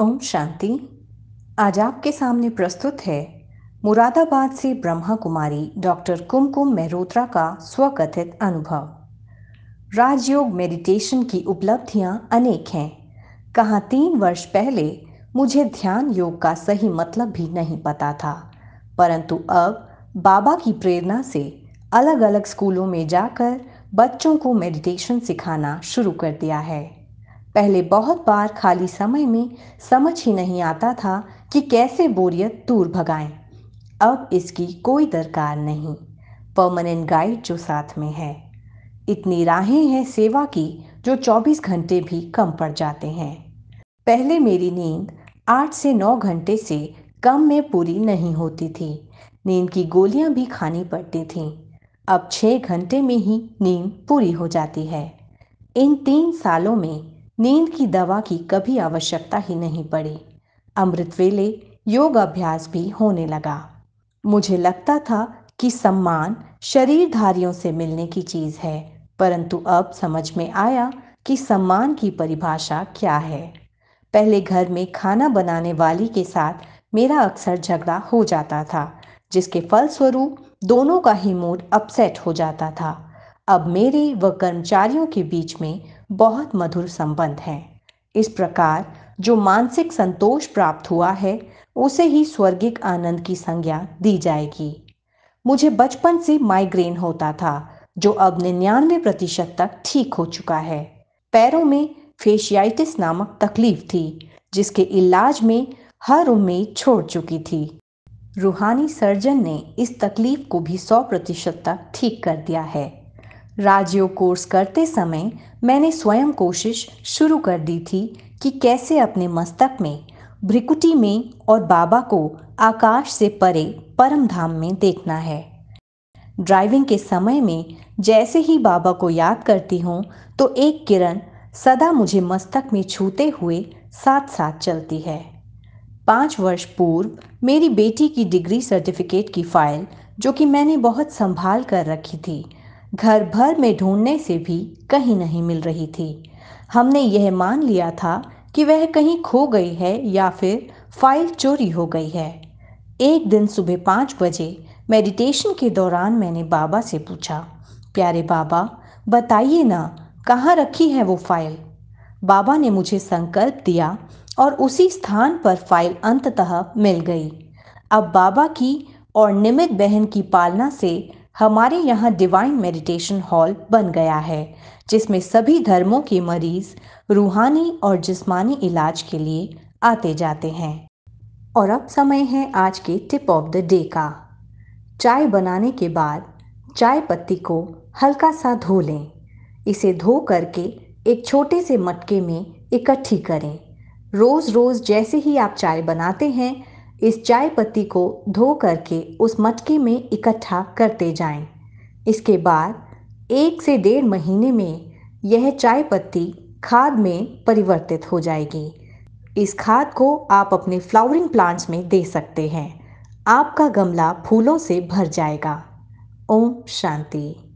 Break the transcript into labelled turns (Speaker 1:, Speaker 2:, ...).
Speaker 1: ओम शांति आज आपके सामने प्रस्तुत है मुरादाबाद से ब्रह्मा कुमारी डॉक्टर कुमकुम मेहरोत्रा का स्वकथित अनुभव राजयोग मेडिटेशन की उपलब्धियां अनेक हैं कहाँ तीन वर्ष पहले मुझे ध्यान योग का सही मतलब भी नहीं पता था परंतु अब बाबा की प्रेरणा से अलग अलग स्कूलों में जाकर बच्चों को मेडिटेशन सिखाना शुरू कर दिया है पहले बहुत बार खाली समय में समझ ही नहीं आता था कि कैसे बोरियत दूर भगाएं अब इसकी कोई दरकार नहीं परमानेंट गाइड जो साथ में है इतनी राहें हैं सेवा की जो 24 घंटे भी कम पड़ जाते हैं पहले मेरी नींद 8 से 9 घंटे से कम में पूरी नहीं होती थी नींद की गोलियां भी खानी पड़ती थीं अब 6 घंटे में ही नींद पूरी हो जाती है इन तीन सालों में नींद की दवा की कभी आवश्यकता ही नहीं पड़ी अमृत वेले योग अभ्यास भी होने लगा मुझे लगता था कि सम्मान शरीरधारियों से मिलने की चीज़ है परंतु अब समझ में आया कि सम्मान की परिभाषा क्या है पहले घर में खाना बनाने वाली के साथ मेरा अक्सर झगड़ा हो जाता था जिसके फलस्वरूप दोनों का ही मूड अपसेट हो जाता था अब मेरे व कर्मचारियों के बीच में बहुत मधुर संबंध है इस प्रकार जो मानसिक संतोष प्राप्त हुआ है उसे ही स्वर्गिक आनंद की संज्ञा दी जाएगी मुझे बचपन से माइग्रेन होता था जो अब निन्यानवे प्रतिशत तक ठीक हो चुका है पैरों में फेशियाइटिस नामक तकलीफ थी जिसके इलाज में हर उम्मीद छोड़ चुकी थी रूहानी सर्जन ने इस तकलीफ को भी 100 प्रतिशत तक ठीक कर दिया है राजयोग कोर्स करते समय मैंने स्वयं कोशिश शुरू कर दी थी कि कैसे अपने मस्तक में भ्रिकुटी में और बाबा को आकाश से परे परम धाम में देखना है ड्राइविंग के समय में जैसे ही बाबा को याद करती हूँ तो एक किरण सदा मुझे मस्तक में छूते हुए साथ साथ चलती है पाँच वर्ष पूर्व मेरी बेटी की डिग्री सर्टिफिकेट की फ़ाइल जो कि मैंने बहुत संभाल कर रखी थी घर भर में ढूंढने से भी कहीं नहीं मिल रही थी हमने यह मान लिया था कि वह कहीं खो गई है या फिर फाइल चोरी हो गई है एक दिन सुबह पाँच बजे मेडिटेशन के दौरान मैंने बाबा से पूछा प्यारे बाबा बताइए ना कहाँ रखी है वो फाइल बाबा ने मुझे संकल्प दिया और उसी स्थान पर फाइल अंततः मिल गई अब बाबा की और निमित बहन की पालना से हमारे यहाँ डिवाइन मेडिटेशन हॉल बन गया है जिसमें सभी धर्मों के मरीज रूहानी और जिस्मानी इलाज के लिए आते जाते हैं और अब समय है आज के टिप ऑफ द डे का चाय बनाने के बाद चाय पत्ती को हल्का सा धो लें इसे धो करके एक छोटे से मटके में इकट्ठी करें रोज़ रोज़ जैसे ही आप चाय बनाते हैं इस चाय पत्ती को धो करके उस मटके में इकट्ठा करते जाएं। इसके बाद एक से डेढ़ महीने में यह चाय पत्ती खाद में परिवर्तित हो जाएगी इस खाद को आप अपने फ्लावरिंग प्लांट्स में दे सकते हैं आपका गमला फूलों से भर जाएगा ओम शांति